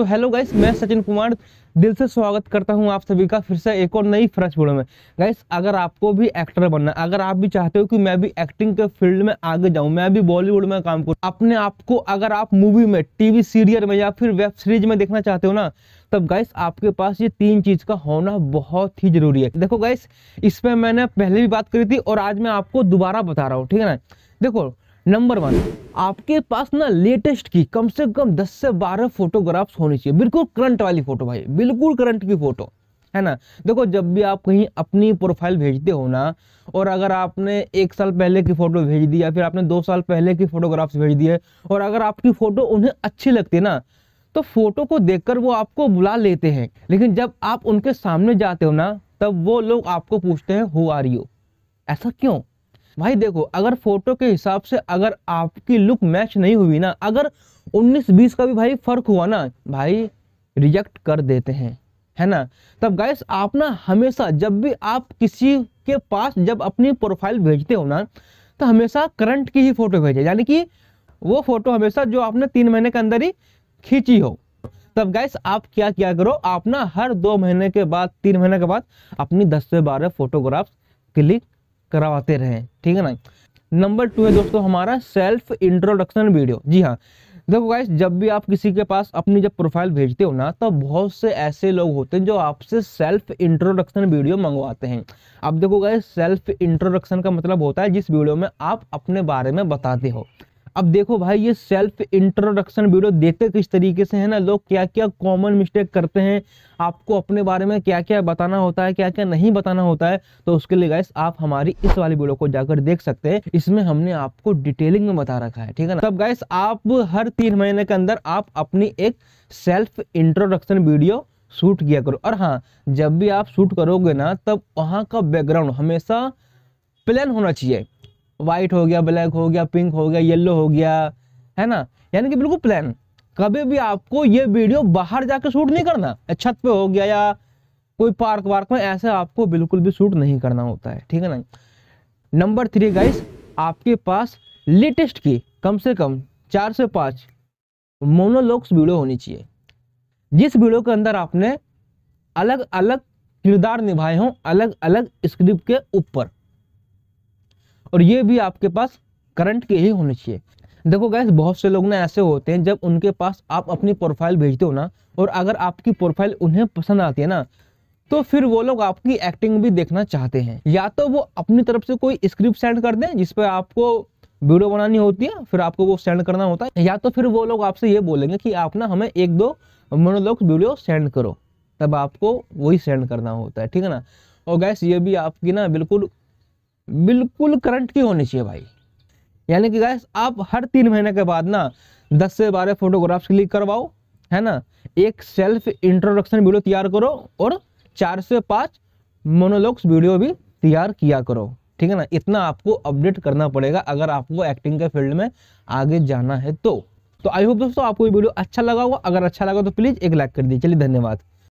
तो hello guys मैं सचिन कुमार दिल से स्वागत करता हूं आप सभी का फिर से एक और नई फ्रेश वीडियो में गाइस अगर आपको भी एक्टर बनना अगर आप भी चाहते हो कि मैं भी एक्टिंग के फील्ड में आगे जाऊं मैं भी बॉलीवुड में काम करूं अपने आप को अगर आप मूवी में टीवी सीरियल में या फिर वेब सीरीज में देखना चाहते हो ना तब गाइस आपके पास ये तीन चीज का होना बहुत ही जरूरी है देखो गाइस इसमें मैंने पहले भी बात करी थी और आज मैं आपको दोबारा बता रहा हूँ ठीक है ना देखो नंबर वन आपके पास ना लेटेस्ट की कम से कम 10 से 12 फोटोग्राफ्स होनी चाहिए बिल्कुल करंट वाली फोटो भाई बिल्कुल करंट की फोटो है ना देखो जब भी आप कहीं अपनी प्रोफाइल भेजते हो ना और अगर आपने एक साल पहले की फ़ोटो भेज दी या फिर आपने दो साल पहले की फ़ोटोग्राफ्स भेज दी है और अगर आपकी फ़ोटो उन्हें अच्छी लगती है ना तो फोटो को देखकर वो आपको बुला लेते हैं लेकिन जब आप उनके सामने जाते हो ना तब वो लोग आपको पूछते हैं हो आर यू ऐसा क्यों भाई देखो अगर फोटो के हिसाब से अगर आपकी लुक मैच नहीं हुई ना अगर 19-20 का भी भाई फर्क हुआ ना भाई रिजेक्ट कर देते हैं है ना तब गाइस आप ना हमेशा जब भी आप किसी के पास जब अपनी प्रोफाइल भेजते हो ना तो हमेशा करंट की ही फोटो भेजें यानी कि वो फोटो हमेशा जो आपने तीन महीने के अंदर ही खींची हो तब गैस आप क्या क्या करो आप ना हर दो महीने के बाद तीन महीने के बाद अपनी दस से बारह फोटोग्राफ्स क्लिक करवाते रहें ठीक है ना नंबर टू है दोस्तों हमारा सेल्फ इंट्रोडक्शन वीडियो जी हाँ देखो गाइस जब भी आप किसी के पास अपनी जब प्रोफाइल भेजते हो ना तो बहुत से ऐसे लोग होते हैं जो आपसे सेल्फ इंट्रोडक्शन वीडियो मंगवाते हैं अब देखो गाइस सेल्फ इंट्रोडक्शन का मतलब होता है जिस वीडियो में आप अपने बारे में बताते हो अब देखो भाई ये सेल्फ इंट्रोडक्शन वीडियो देखते किस तरीके से है ना लोग क्या क्या कॉमन मिस्टेक करते हैं आपको अपने बारे में क्या क्या बताना होता है क्या क्या नहीं बताना होता है तो उसके लिए गाइस आप हमारी इस वाली वीडियो को जाकर देख सकते हैं इसमें हमने आपको डिटेलिंग में बता रखा है ठीक है ना तब गाइस आप हर तीन महीने के अंदर आप अपनी एक सेल्फ इंट्रोडक्शन वीडियो शूट किया करो और हाँ जब भी आप शूट करोगे ना तब वहाँ का बैकग्राउंड हमेशा प्लेन होना चाहिए वाइट हो गया ब्लैक हो गया पिंक हो गया येलो हो गया है ना यानी कि बिल्कुल प्लान कभी भी आपको ये वीडियो बाहर जाके शूट नहीं करना छत पे हो गया या कोई पार्क वार्क में ऐसे आपको बिल्कुल भी शूट नहीं करना होता है ठीक है ना नंबर थ्री गाइस आपके पास लेटेस्ट की कम से कम चार से पाँच मोनोलॉग्स वीडियो होनी चाहिए जिस वीडियो के अंदर आपने अलग अलग किरदार निभाए हों अलग अलग स्क्रिप्ट के ऊपर और ये भी आपके पास करंट के ही होने चाहिए देखो गैस बहुत से लोग ना ऐसे होते हैं जब उनके पास आप अपनी प्रोफाइल भेजते हो ना और अगर आपकी प्रोफाइल उन्हें पसंद आती है ना तो फिर वो लोग आपकी एक्टिंग भी देखना चाहते हैं या तो वो अपनी तरफ से कोई स्क्रिप्ट सेंड कर दें जिसपे आपको वीडियो बनानी होती है फिर आपको वो सेंड करना होता है या तो फिर वो लोग आपसे ये बोलेंगे कि आप ना हमें एक दो मोनोलॉग वीडियो सेंड करो तब आपको वही सेंड करना होता है ठीक है ना और गैस ये भी आपकी ना बिल्कुल बिल्कुल करंट की होनी चाहिए भाई यानी कि गैस आप हर तीन महीने के बाद ना दस से बारह फोटोग्राफ्स क्लिक करवाओ है ना एक सेल्फ इंट्रोडक्शन वीडियो तैयार करो और चार से पाँच मोनोलॉग्स वीडियो भी तैयार किया करो ठीक है ना इतना आपको अपडेट करना पड़ेगा अगर आपको एक्टिंग के फील्ड में आगे जाना है तो तो आई होप दोस्तों आपको ये वीडियो अच्छा लगा होगा अगर अच्छा लगा तो प्लीज़ एक लाइक कर दीजिए चलिए धन्यवाद